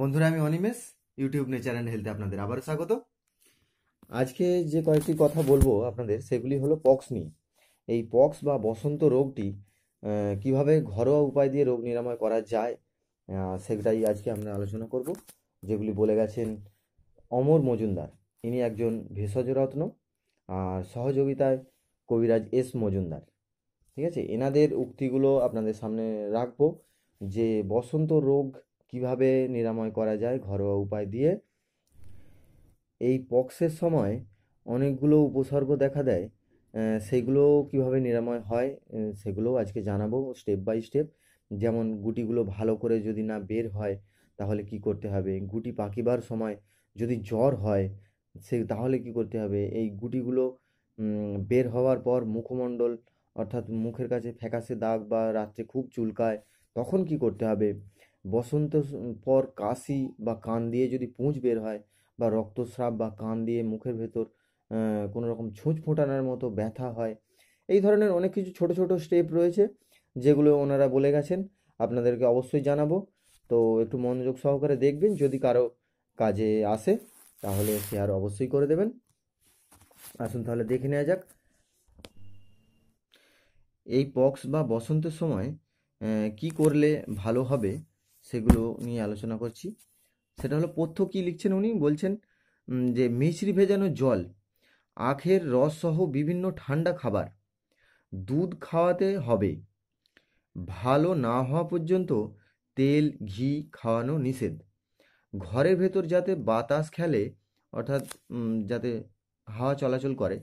বন্ধুরা আমি Animesh YouTube nature and হেলথে আপনাদের আবারও স্বাগত আজকে যে কয়েকটি কথা বলবো আপনাদের সেগুলি হলো পক্স নিয়ে এই পক্স বা বসন্ত রোগটি কিভাবে ঘরোয়া উপায় দিয়ে রোগ নিরাময় করা যায় সেটাই আজকে আমরা আলোচনা করব যেগুলি বলে গেছেন অমর মজুমদার ইনি একজন ভেষজ রত্ন আর সহযোগিতায় কবিরাজ এস মজুমদার ঠিক আছে এনাদের উক্তিগুলো আপনাদের সামনে রাখবো যে বসন্ত রোগ কিভাবে নিরাময় করা যায় ঘরোয়া উপায় দিয়ে এই পক্সের সময় অনেকগুলো উপসর্গ দেখা দেয় সেগুলো কিভাবে নিরাময় হয় সেগুলোও আজকে জানাবো স্টেপ বাই স্টেপ যেমন গুটিগুলো ভালো করে যদি না বের হয় তাহলে কি করতে হবে গুটি পাকিবার সময় যদি জ্বর হয় সে তাহলে কি করতে হবে এই গুটিগুলো বের হওয়ার পর মুখমণ্ডল অর্থাৎ মুখের কাছে ফ্যাকাশে দাগ বা রাত্রে খুব চুলকায় তখন কি করতে হবে বসন্ত পর কাশি বা কান দিয়ে যদি পুঁজ বের হয় বা রক্তস্রাব বা কান দিয়ে মুখের ভেতর কোনো রকম ছুঁচ ফোটানোর মতো ব্যথা হয় এই ধরনের অনেক কিছু ছোট ছোট স্টেপ রয়েছে যেগুলো ওনারা বলে গেছেন আপনাদেরকে অবশ্যই জানাবো তো একটু মনোযোগ সহকারে দেখবেন যদি কারো কাজে আসে তাহলে শেয়ার অবশ্যই করে দেবেন আসুন তাহলে দেখে নেওয়া যাক এই পক্স বা বসন্তের সময় কি করলে ভালো হবে সেগুলো নিয়ে আলোচনা করছি সেটা হলো পথ্য কী লিখছেন উনি বলছেন যে মিশ্রি ভেজানো জল আখের রস সহ বিভিন্ন ঠান্ডা খাবার দুধ খাওয়াতে হবে ভালো না হওয়া পর্যন্ত তেল ঘি খাওয়ানো নিষেধ ঘরের ভেতর যাতে বাতাস খেলে অর্থাৎ যাতে হাওয়া চলাচল করে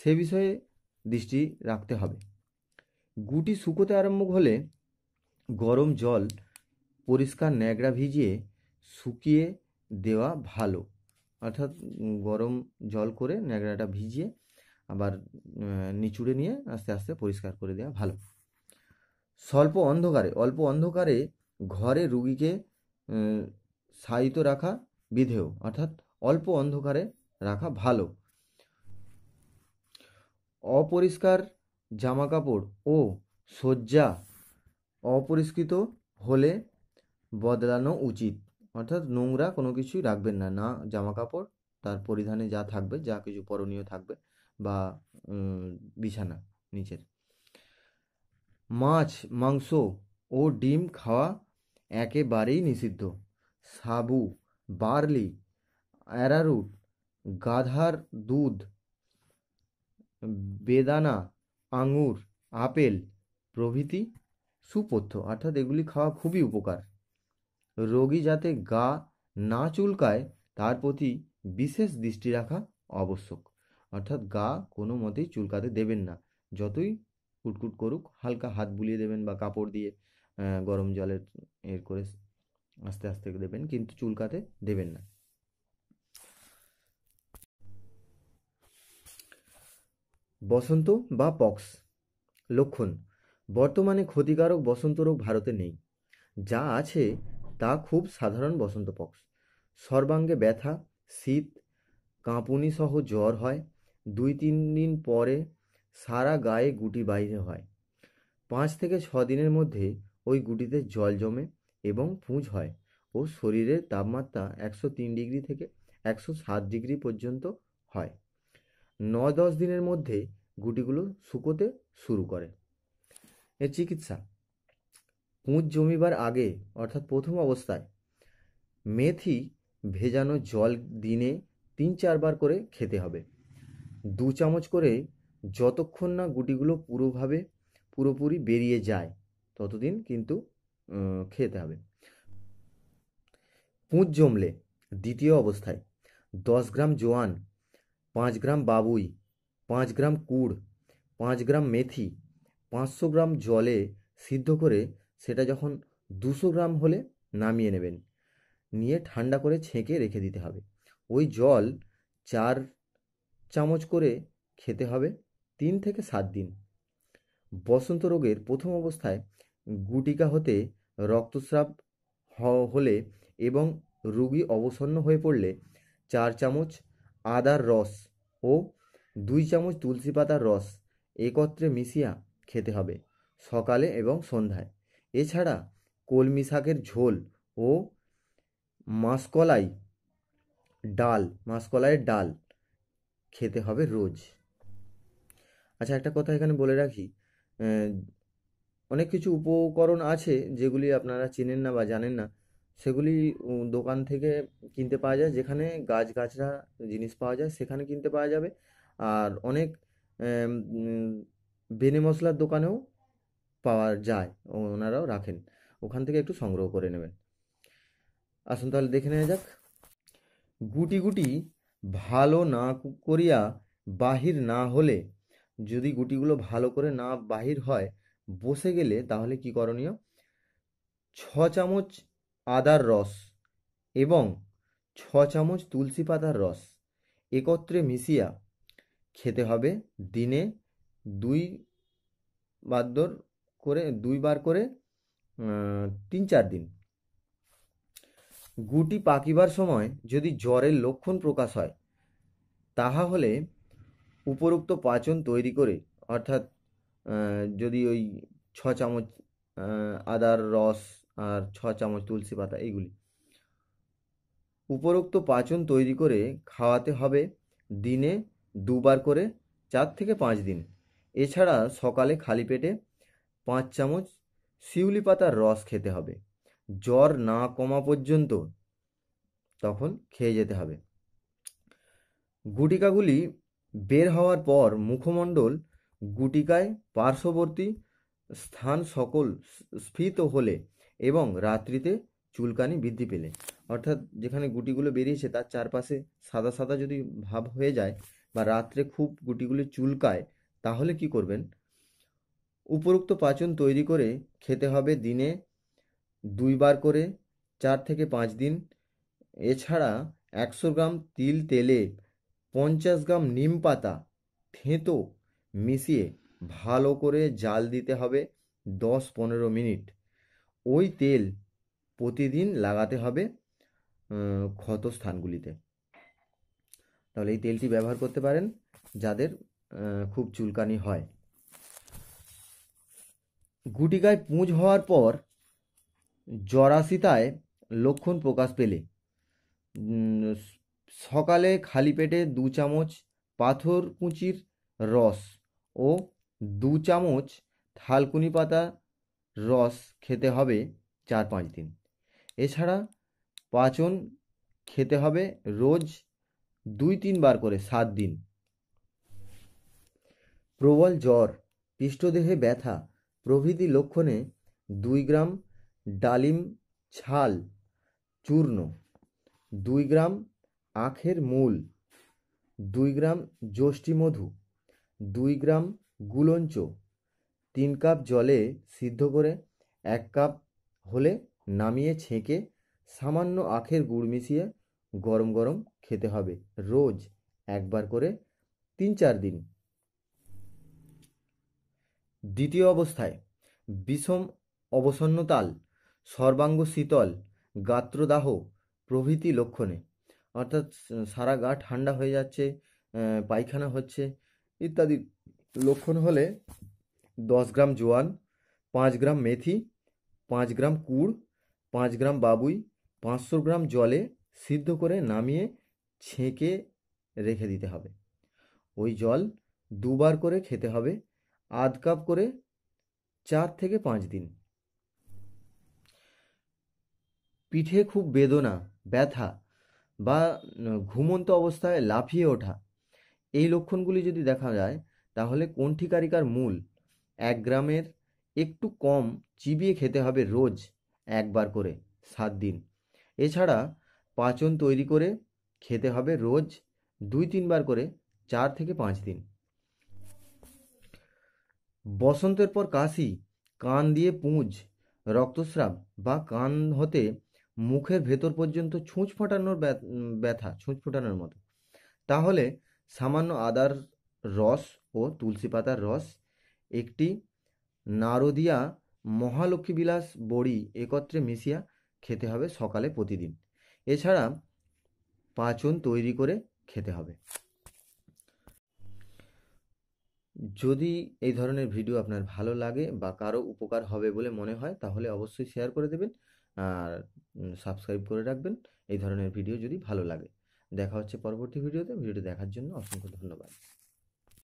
সে বিষয়ে দৃষ্টি রাখতে হবে গুটি শুকোতে আরম্ভ হলে গরম জল পরিষ্কার ন্যাকড়া ভিজিয়ে শুকিয়ে দেওয়া ভালো অর্থাৎ গরম জল করে ন্যাকড়াটা ভিজিয়ে আবার নিচুড়ে নিয়ে আস্তে আস্তে পরিষ্কার করে দেওয়া ভালো স্বল্প অন্ধকারে অল্প অন্ধকারে ঘরে রুগীকে সায়িত রাখা বিধেয় অর্থাৎ অল্প অন্ধকারে রাখা ভালো অপরিষ্কার জামাকাপড় ও শয্যা অপরিষ্কৃত হলে বদলানো উচিত অর্থাৎ নোংরা কোনো কিছুই রাখবেন না না জামা কাপড় তার পরিধানে যা থাকবে যা কিছু পরণীয় থাকবে বা বিছানা নিচের মাছ মাংস ও ডিম খাওয়া একেবারেই নিষিদ্ধ সাবু বার্লি অ্যারারুট গাধার দুধ বেদানা আঙুর আপেল প্রভৃতি সুপথ্য অর্থাৎ এগুলি খাওয়া খুবই উপকার রোগী যাতে গা না চুলকায় তার প্রতি বিশেষ দৃষ্টি রাখা আবশ্যক অর্থাৎ গা কোনো মতেই চুলকাতে দেবেন না যতই কুটকুট করুক হালকা হাত বুলিয়ে দেবেন বা কাপড় দিয়ে গরম জলের এর করে আস্তে আস্তে দেবেন কিন্তু চুলকাতে দেবেন না বসন্ত বা পক্স লক্ষণ বর্তমানে ক্ষতিকারক বসন্ত রোগ ভারতে নেই যা আছে তা খুব সাধারণ বসন্ত পক্স সর্বাঙ্গে ব্যথা শীত কাঁপুনি সহ জ্বর হয় দুই তিন দিন পরে সারা গায়ে গুটি বাইরে হয় পাঁচ থেকে ছ দিনের মধ্যে ওই গুটিতে জল জমে এবং পুঁজ হয় ও শরীরের তাপমাত্রা একশো তিন ডিগ্রি থেকে একশো সাত ডিগ্রি পর্যন্ত হয় ন দশ দিনের মধ্যে গুটিগুলো শুকোতে শুরু করে এর চিকিৎসা পুঁজ জমিবার আগে অর্থাৎ প্রথম অবস্থায় মেথি ভেজানো জল দিনে তিন চারবার করে খেতে হবে দু চামচ করে যতক্ষণ না গুটিগুলো পুরোভাবে পুরোপুরি বেরিয়ে যায় ততদিন কিন্তু খেতে হবে পুঁজ জমলে দ্বিতীয় অবস্থায় দশ গ্রাম জোয়ান পাঁচ গ্রাম বাবুই পাঁচ গ্রাম কুড় পাঁচ গ্রাম মেথি পাঁচশো গ্রাম জলে সিদ্ধ করে সেটা যখন দুশো গ্রাম হলে নামিয়ে নেবেন নিয়ে ঠান্ডা করে ছেঁকে রেখে দিতে হবে ওই জল চার চামচ করে খেতে হবে তিন থেকে সাত দিন বসন্ত রোগের প্রথম অবস্থায় গুটিকা হতে রক্তস্রাব হলে এবং রুগী অবসন্ন হয়ে পড়লে চার চামচ আদার রস ও দুই চামচ তুলসী পাতার রস একত্রে মিশিয়া খেতে হবে সকালে এবং সন্ধ্যায় এছাড়া কলমি শাকের ঝোল ও মাসকলাই ডাল মাসকলাইয়ের ডাল খেতে হবে রোজ আচ্ছা একটা কথা এখানে বলে রাখি অনেক কিছু উপকরণ আছে যেগুলি আপনারা চেনেন না বা জানেন না সেগুলি দোকান থেকে কিনতে পাওয়া যায় যেখানে গাছ গাছরা জিনিস পাওয়া যায় সেখানে কিনতে পাওয়া যাবে আর অনেক বেনে মশলার দোকানেও পাওয়া যায় ওনারাও রাখেন ওখান থেকে একটু সংগ্রহ করে নেবেন আসুন তাহলে দেখে নেওয়া যাক গুটি গুটি ভালো না করিয়া বাহির না হলে যদি গুটিগুলো ভালো করে না বাহির হয় বসে গেলে তাহলে কি করণীয় ছ চামচ আদার রস এবং ছ চামচ তুলসী পাতার রস একত্রে মিশিয়া খেতে হবে দিনে দুই বাদ্যর করে দুইবার করে তিন চার দিন গুটি পাকিবার সময় যদি জ্বরের লক্ষণ প্রকাশ হয় তাহা হলে উপরোক্ত পাচন তৈরি করে অর্থাৎ যদি ওই ছ চামচ আদার রস আর ছ চামচ তুলসী পাতা এইগুলি উপরোক্ত পাচন তৈরি করে খাওয়াতে হবে দিনে দুবার করে চার থেকে পাঁচ দিন এছাড়া সকালে খালি পেটে পাঁচ চামচ শিউলি পাতার রস খেতে হবে জ্বর না কমা পর্যন্ত তখন খেয়ে যেতে হবে গুটিকাগুলি বের হওয়ার পর মুখমণ্ডল গুটিকায় পার্শ্ববর্তী স্থান সকল স্ফীত হলে এবং রাত্রিতে চুলকানি বৃদ্ধি পেলে অর্থাৎ যেখানে গুটিগুলো বেরিয়েছে তার চারপাশে সাদা সাদা যদি ভাব হয়ে যায় বা রাত্রে খুব গুটিগুলি চুলকায় তাহলে কি করবেন উপরোক্ত পাচন তৈরি করে খেতে হবে দিনে দুইবার করে চার থেকে পাঁচ দিন এছাড়া একশো গ্রাম তিল তেলে পঞ্চাশ গ্রাম নিম পাতা থেঁতো মিশিয়ে ভালো করে জাল দিতে হবে দশ পনেরো মিনিট ওই তেল প্রতিদিন লাগাতে হবে ক্ষত স্থানগুলিতে তাহলে এই তেলটি ব্যবহার করতে পারেন যাদের খুব চুলকানি হয় গুটিকায় পুঁজ হওয়ার পর জরাসিতায় লক্ষণ প্রকাশ পেলে সকালে খালি পেটে দু চামচ পাথর কুঁচির রস ও দু চামচ থালকুনি পাতা রস খেতে হবে চার পাঁচ দিন এছাড়া পাচন খেতে হবে রোজ দুই তিনবার করে সাত দিন প্রবল জ্বর পৃষ্ঠদেহে ব্যথা প্রভৃতি লক্ষণে দুই গ্রাম ডালিম ছাল চূর্ণ দুই গ্রাম আখের মূল দুই গ্রাম যষ্টিমধু দুই গ্রাম গুলঞ্চ তিন কাপ জলে সিদ্ধ করে এক কাপ হলে নামিয়ে ছেঁকে সামান্য আখের গুড় মিশিয়ে গরম গরম খেতে হবে রোজ একবার করে তিন চার দিন দ্বিতীয় অবস্থায় বিষম অবসন্নতাল সর্বাঙ্গ শীতল গাত্রদাহ প্রভৃতি লক্ষণে অর্থাৎ সারা গা ঠান্ডা হয়ে যাচ্ছে পায়খানা হচ্ছে ইত্যাদি লক্ষণ হলে দশ গ্রাম জোয়ান পাঁচ গ্রাম মেথি পাঁচ গ্রাম কুড় পাঁচ গ্রাম বাবুই পাঁচশো গ্রাম জলে সিদ্ধ করে নামিয়ে ছেঁকে রেখে দিতে হবে ওই জল দুবার করে খেতে হবে আধ কাপ করে চার থেকে পাঁচ দিন পিঠে খুব বেদনা ব্যথা বা ঘুমন্ত অবস্থায় লাফিয়ে ওঠা এই লক্ষণগুলি যদি দেখা যায় তাহলে কণ্ঠিকারিকার মূল এক গ্রামের একটু কম চিবিয়ে খেতে হবে রোজ একবার করে সাত দিন এছাড়া পাচন তৈরি করে খেতে হবে রোজ দুই তিনবার করে চার থেকে পাঁচ দিন বসন্তের পর কাশি কান দিয়ে পুঁজ রক্তস্রাব বা কান হতে মুখের ভেতর পর্যন্ত ছুঁচ ফোটানোর ব্যথা ছুঁচ ফোটানোর মতো তাহলে সামান্য আদার রস ও তুলসী পাতার রস একটি নারদিয়া মহালক্ষ্মী বিলাস বড়ি একত্রে মিশিয়া খেতে হবে সকালে প্রতিদিন এছাড়া পাচন তৈরি করে খেতে হবে যদি এই ধরনের ভিডিও আপনার ভালো লাগে বা কারো উপকার হবে বলে মনে হয় তাহলে অবশ্যই শেয়ার করে দেবেন আর সাবস্ক্রাইব করে রাখবেন এই ধরনের ভিডিও যদি ভালো লাগে দেখা হচ্ছে পরবর্তী ভিডিওতে ভিডিওটি দেখার জন্য অসংখ্য ধন্যবাদ